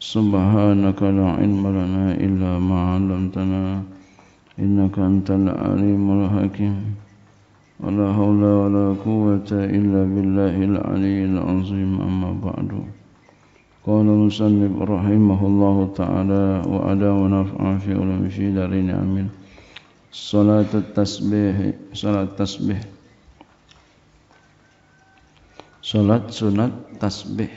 سبحانك لا علم لنا إلا ما علمتنا إنك أنت العليم الحكيم ولا حول ولا قوة إلا بالله العلي العظيم أما بعد قال المسلم رحمه الله تعالى وأدى ونفع في علم في دارين نعم. آمين صلاة التسبيح صلاة التسبيح صلاة سنة تسبيح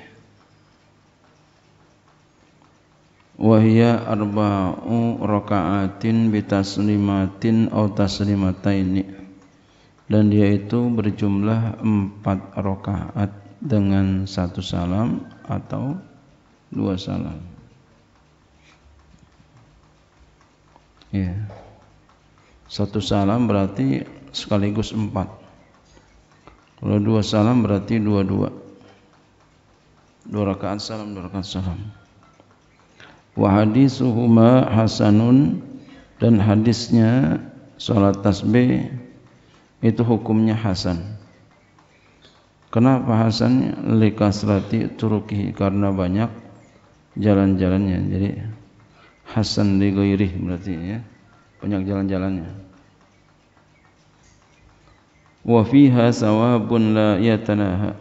wahya arba'u raka'atin bitaslimatin au taslimataini dan dia itu berjumlah empat rakaat dengan satu salam atau dua salam ya satu salam berarti sekaligus empat kalau dua salam berarti dua dua dua rakaat salam dua rakaat salam wa hadisuhuma hasanun dan hadisnya salat tasbih itu hukumnya hasan kenapa hasan likasrati turuki karena banyak jalan-jalannya jadi hasan digairi berarti ya banyak jalan-jalannya wa fiha sawabun la yatanaha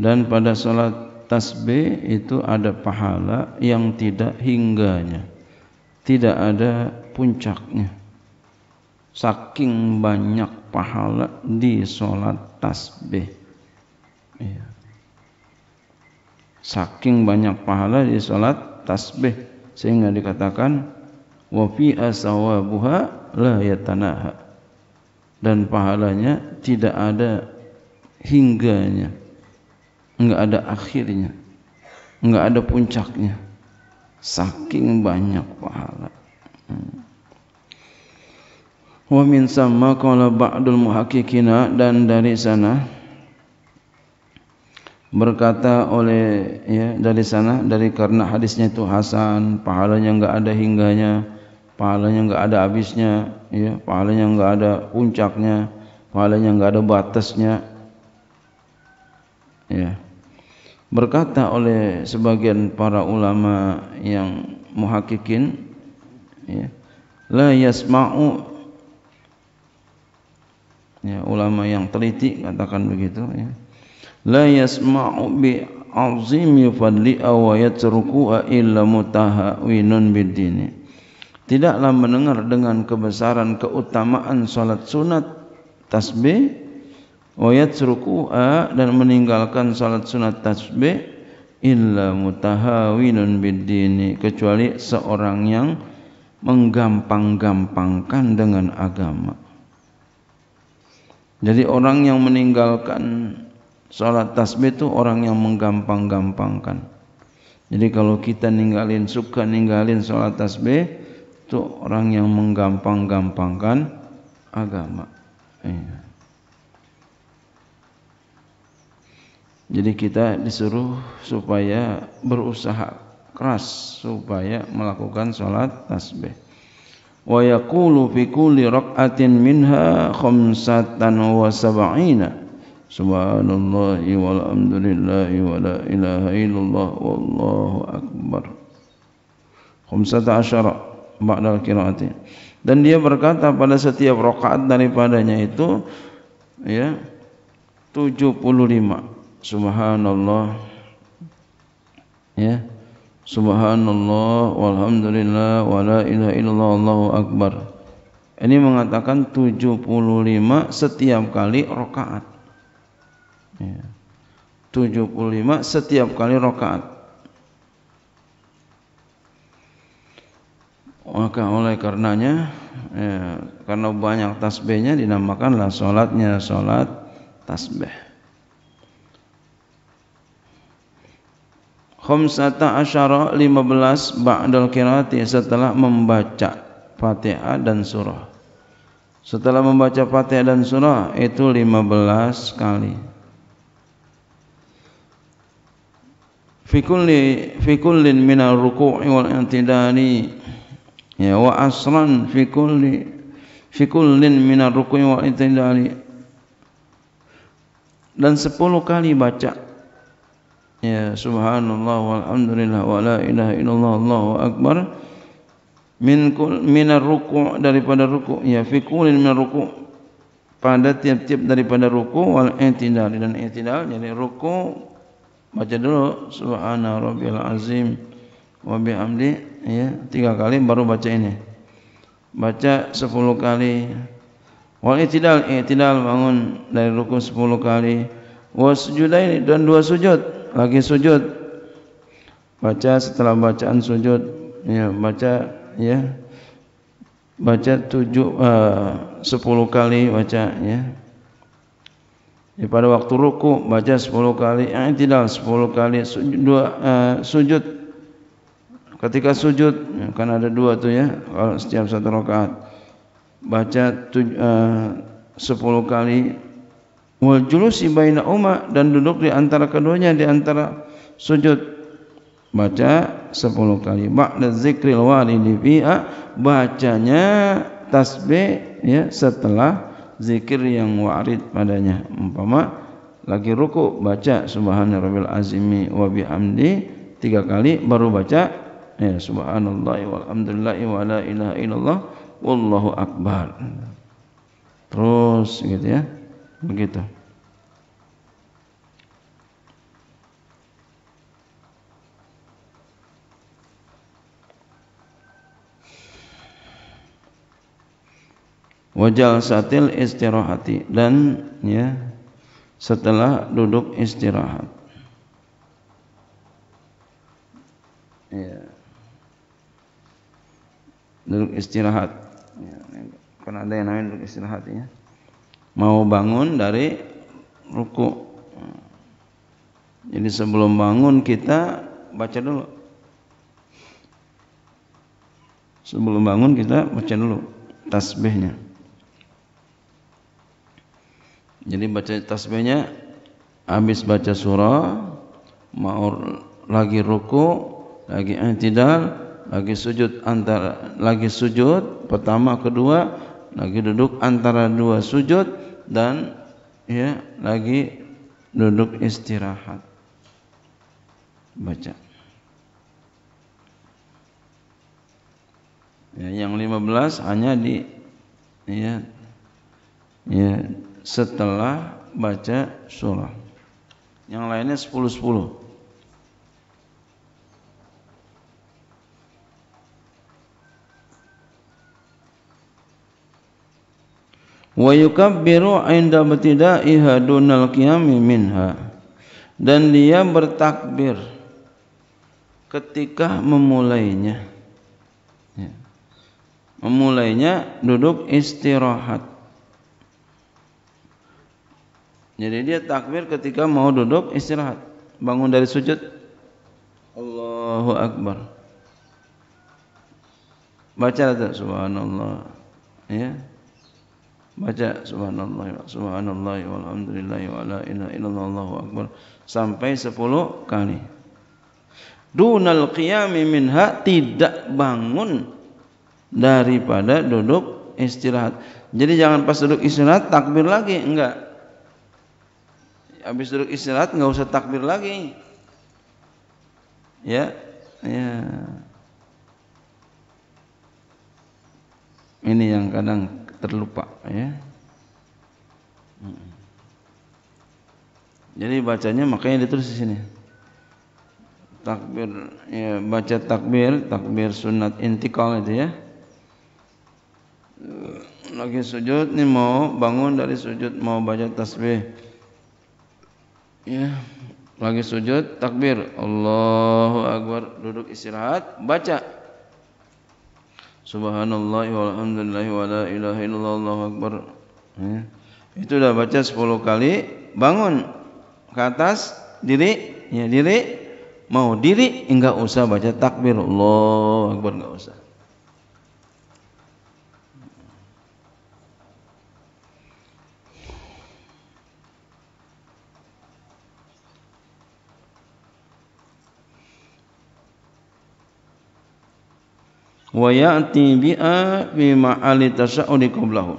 dan pada salat tasbih itu ada pahala yang tidak hingganya tidak ada puncaknya saking banyak pahala di solat tasbih ya. saking banyak pahala di solat tasbih sehingga dikatakan wa fi asawabuha la yatanaha dan pahalanya tidak ada hingganya enggak ada akhirnya enggak ada puncaknya saking banyak pahala hmm. wa min sama kala ba'dul muhaqqiqina dan dari sana berkata oleh ya dari sana dari karena hadisnya itu hasan pahalanya enggak ada hingganya pahalanya enggak ada habisnya ya pahalanya enggak ada puncaknya pahalanya enggak ada batasnya ya berkata oleh sebagian para ulama yang muhakkikin ya la yasma'u ya ulama yang teliti katakan begitu ya la yasma'u bi azimi fadli aw yatruku illa mutahawinun bidini tidaklah mendengar dengan kebesaran keutamaan salat sunat tasbih wayat rukua dan meninggalkan salat sunat tasbih illa mutahawinun bidini kecuali seorang yang menggampang-gampangkan dengan agama. Jadi orang yang meninggalkan salat tasbih itu orang yang menggampang-gampangkan. Jadi kalau kita ninggalin suka ninggalin salat tasbih itu orang yang menggampang-gampangkan agama. Ya. Jadi kita disuruh supaya berusaha keras supaya melakukan salat tasbih. Wa yaqulu fi kulli rakaatin minha khamsatan wa sab'ina. Subhanallah walhamdulillah wa la ilaha illallah wallahu akbar. Khamsata asyara ba'da qira'ati. Dan dia berkata pada setiap rakaat daripadanya itu ya 75 subhanallah ya subhanallah walhamdulillah wala ilaha illallah allahu akbar ini mengatakan 75 setiap kali rokaat. ya. 75 setiap kali rokaat. maka oleh karenanya ya, karena banyak tasbihnya dinamakanlah solatnya solat tasbih khumsata asyara lima belas ba'dal kirati setelah membaca fatihah dan surah setelah membaca fatihah dan surah itu lima belas kali fikulli fikullin minar ruku'i wal intidani ya wa asran fikulli fikullin minar ruku'i wal intidani dan sepuluh kali baca Ya subhanallah walhamdulillah wa la ilaha illallah Allahu akbar min kul min ruku' daripada ruku' ya fi kulin min ruku' pada tiap-tiap daripada ruku' wal i'tidal dan i'tidal jadi ruku' baca dulu subhana rabbil azim wa bihamdi ya tiga kali baru baca ini baca sepuluh kali wal i'tidal i'tidal bangun dari ruku' sepuluh kali wa sujudain dan dua sujud lagi sujud baca setelah bacaan sujud ya baca ya baca tujuh uh, sepuluh kali baca ya Ya, pada waktu ruku baca sepuluh kali, eh, ah, tidak sepuluh kali sujud, dua, eh, sujud. Ketika sujud, ya, kan ada dua tu ya. Kalau setiap satu rakaat baca tujuh eh, 10 kali wa julusi baina uma dan duduk di antara keduanya di antara sujud baca 10 kali ba'da zikril walidi fi'a bacanya tasbih ya setelah zikir yang warid padanya umpama lagi ruku baca subhanarabbil azimi wa bihamdi tiga kali baru baca ya subhanallah walhamdulillahi wa la ilaha illallah wallahu akbar terus gitu ya Begitu. Wajal satil istirahati dan ya setelah duduk istirahat. Ya. Duduk istirahat. Ya, kan ada yang namanya duduk istirahat ya? mau bangun dari ruku. Jadi sebelum bangun kita baca dulu. Sebelum bangun kita baca dulu tasbihnya. Jadi baca tasbihnya habis baca surah mau lagi ruku, lagi i'tidal, lagi sujud antara lagi sujud pertama kedua, lagi duduk antara dua sujud dan ya lagi duduk istirahat baca ya, yang 15 hanya di ya ya setelah baca surah yang lainnya 10 10 wa yukabbiru inda btida'iha dunal qiyami minha dan dia bertakbir ketika memulainya ya. memulainya duduk istirahat jadi dia takbir ketika mau duduk istirahat bangun dari sujud Allahu akbar baca itu subhanallah ya baca subhanallah subhanallah walhamdulillah wa la ilaha illallah akbar sampai 10 kali dunal qiyami minha tidak bangun daripada duduk istirahat jadi jangan pas duduk istirahat takbir lagi enggak habis duduk istirahat enggak usah takbir lagi ya ya ini yang kadang terlupa ya. Jadi bacanya makanya ditulis di sini. Takbir ya baca takbir, takbir sunat intikal itu ya. Lagi sujud nih mau bangun dari sujud mau baca tasbih. Ya, lagi sujud takbir, Allahu akbar, duduk istirahat, baca Subhanallah walhamdulillah wa la ilaha illallah Allahu akbar. Ya. Itu dah baca 10 kali, bangun ke atas diri, ya diri mau diri enggak usah baca takbir Allahu akbar enggak usah. wa ya'ti bi'a bi ma'ali tasa'uni qablahu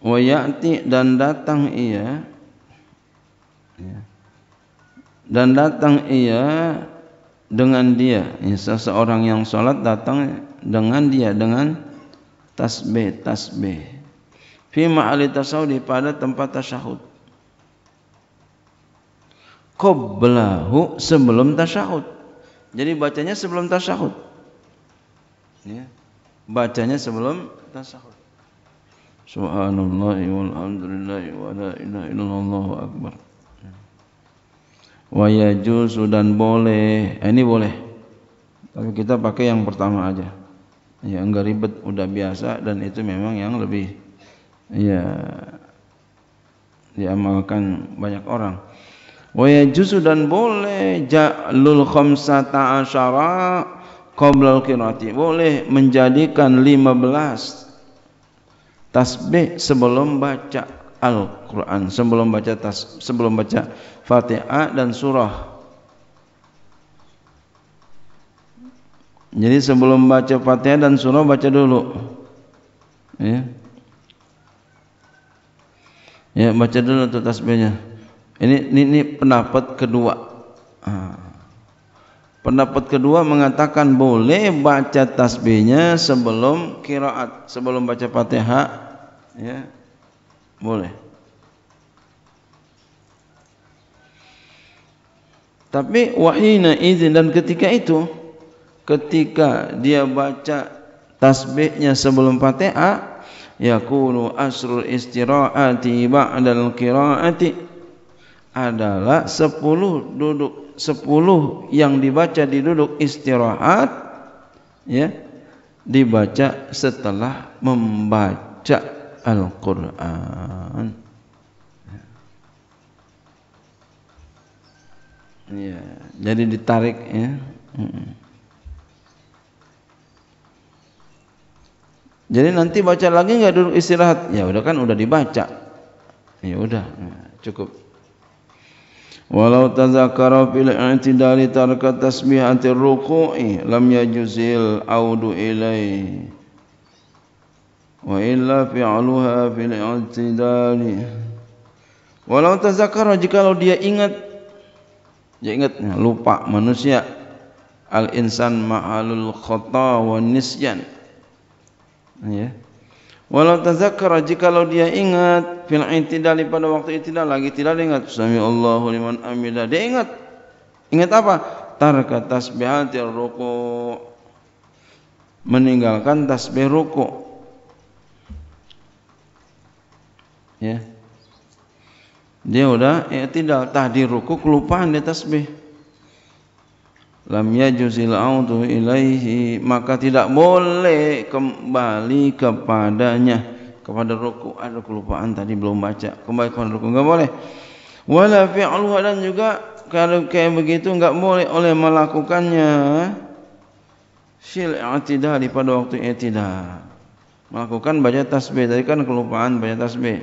wa ya'ti dan datang ia ya, dan datang ia dengan dia ya, seseorang yang salat datang dengan dia dengan tasbih tasbih fi ma'ali tasawudi pada tempat tasyahud qablahu sebelum tasyahud Jadi bacanya sebelum tasyahud. Ya. Bacanya sebelum tasyahud. Subhanallah walhamdulillah wa la ilaha illallah akbar. Wa yajuzu dan boleh. Eh, ini boleh. Tapi kita pakai yang pertama aja. Ya enggak ribet, udah biasa dan itu memang yang lebih ya diamalkan banyak orang. wa yajuzu dan boleh ja'lul khamsata asyara qabla al-qirati boleh menjadikan 15 tasbih sebelum baca Al-Qur'an sebelum baca tas, sebelum baca Fatihah dan surah Jadi sebelum baca Fatihah dan surah baca dulu. Ya. Ya, baca dulu untuk tasbihnya. Ini, ini, ini pendapat kedua. Ha. Pendapat kedua mengatakan boleh baca tasbihnya sebelum kiraat, sebelum baca fatihah. Ya, boleh. Tapi wahina izin dan ketika itu, ketika dia baca tasbihnya sebelum fatihah, yakunu asrul istiraati ba'dal qiraati adalah sepuluh duduk sepuluh yang dibaca di duduk istirahat ya dibaca setelah membaca Al-Qur'an. Ya, jadi ditarik ya. Jadi nanti baca lagi enggak duduk istirahat? Ya udah kan udah dibaca. Ya udah, cukup. Walau tazakara fil i'tidali tarka tasbihati ruku'i lam yajuzil audu ilai. Wa illa fi'aluha fil i'tidali. Walau tazakara jikalau dia ingat dia ingat ya, lupa manusia al insan ma'alul khata wa nisyan. Ya. Yeah. Walau jika jikalau dia ingat fil itidali pada waktu itidal lagi tidak ingat sami Allahu liman amida dia ingat ingat apa tarka tasbihati ruku meninggalkan tasbih ruku ya dia sudah ya tidak tadi ruku kelupaan dia tasbih lam yajuzil audu ilaihi maka tidak boleh kembali kepadanya kepada ruku ada kelupaan tadi belum baca kembali kepada ruku enggak boleh wala fi'lu dan juga kalau kayak begitu enggak boleh oleh melakukannya syil i'tidali pada waktu i'tidal melakukan baca tasbih tadi kan kelupaan baca tasbih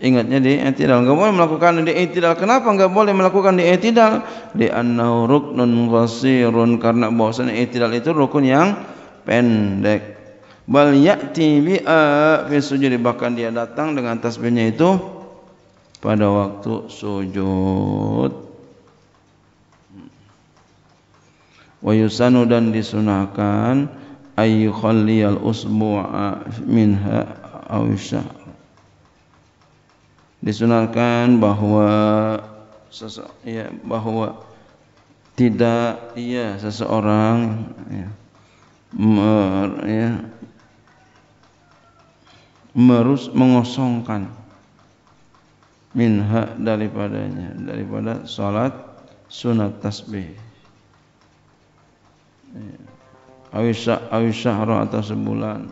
Ingatnya di i'tidal. Enggak boleh melakukan di i'tidal. Kenapa enggak boleh melakukan di i'tidal? Di annahu ruknun basirun karena bahwasanya i'tidal itu rukun yang pendek. Bal ya'ti bi'a fi sujud bahkan dia datang dengan tasbihnya itu pada waktu sujud. Wa yusanu dan disunahkan ayyukhalliyal usbu'a minha aw disunahkan bahwa ya, bahwa tidak ya seseorang ya, mer, ya, merus mengosongkan minha daripadanya daripada salat sunat tasbih ya. awisah awisah atau sebulan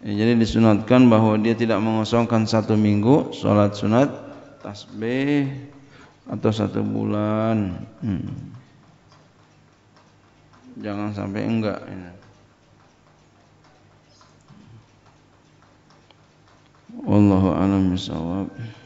Ya, jadi disunatkan bahwa dia tidak mengosongkan satu minggu salat sunat tasbih atau satu bulan. Hmm. Jangan sampai enggak. Ya. Wallahu a'lam bishawab.